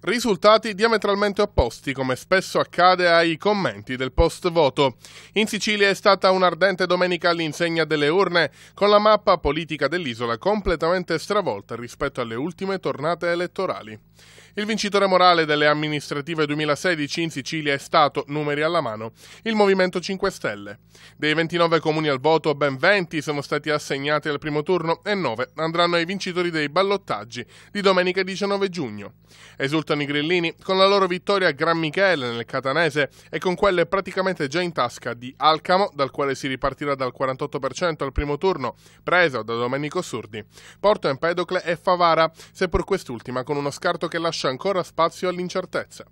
Risultati diametralmente opposti, come spesso accade ai commenti del post voto. In Sicilia è stata un'ardente domenica all'insegna delle urne, con la mappa politica dell'isola completamente stravolta rispetto alle ultime tornate elettorali. Il vincitore morale delle amministrative 2016 in Sicilia è stato, numeri alla mano, il Movimento 5 Stelle. Dei 29 comuni al voto, ben 20 sono stati assegnati al primo turno e 9 andranno ai vincitori dei ballottaggi di domenica 19 giugno. Esulta aiutano i grillini con la loro vittoria a Gran Michele nel Catanese e con quelle praticamente già in tasca di Alcamo, dal quale si ripartirà dal 48% al primo turno, preso da Domenico Surdi, Porto Empedocle e Favara, seppur quest'ultima con uno scarto che lascia ancora spazio all'incertezza.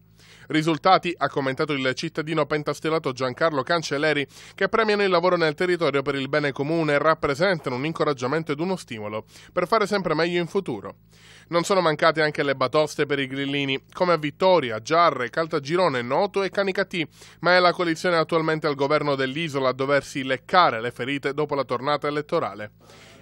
Risultati ha commentato il cittadino pentastellato Giancarlo Cancelleri che premiano il lavoro nel territorio per il bene comune e rappresentano un incoraggiamento ed uno stimolo per fare sempre meglio in futuro. Non sono mancate anche le batoste per i grillini, come a Vittoria, Giarre, Caltagirone, Noto e Canicattì, ma è la coalizione attualmente al governo dell'isola a doversi leccare le ferite dopo la tornata elettorale.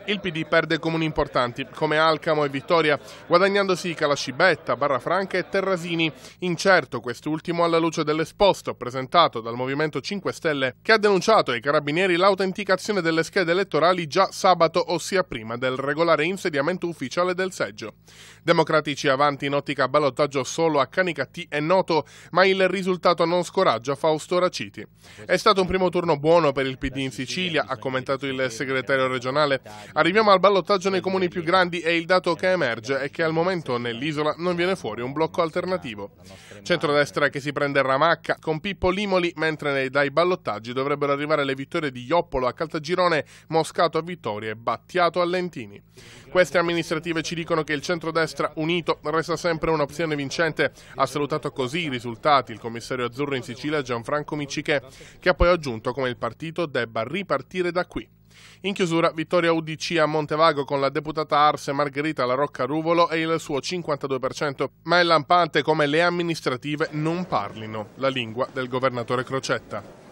Il PD perde comuni importanti come Alcamo e Vittoria, guadagnandosi Calascibetta, Barra Franca e Terrasini. Incerto quest'ultimo alla luce dell'esposto presentato dal Movimento 5 Stelle che ha denunciato ai carabinieri l'autenticazione delle schede elettorali già sabato, ossia prima del regolare insediamento ufficiale del seggio. Democratici avanti in ottica ballottaggio solo a Canicattì è noto, ma il risultato non scoraggia Fausto Raciti. È stato un primo turno buono per il PD in Sicilia, ha commentato il segretario regionale Arriviamo al ballottaggio nei comuni più grandi e il dato che emerge è che al momento nell'isola non viene fuori un blocco alternativo. Centrodestra che si prende Ramacca con Pippo Limoli, mentre dai ballottaggi dovrebbero arrivare le vittorie di Ioppolo a Caltagirone, Moscato a Vittoria e Battiato a Lentini. Queste amministrative ci dicono che il centrodestra unito resta sempre un'opzione vincente. Ha salutato così i risultati il commissario azzurro in Sicilia Gianfranco Miccichè, che ha poi aggiunto come il partito debba ripartire da qui. In chiusura, vittoria UDC a Montevago con la deputata Arse Margherita La Rocca Ruvolo e il suo 52%, ma è lampante come le amministrative non parlino la lingua del governatore Crocetta.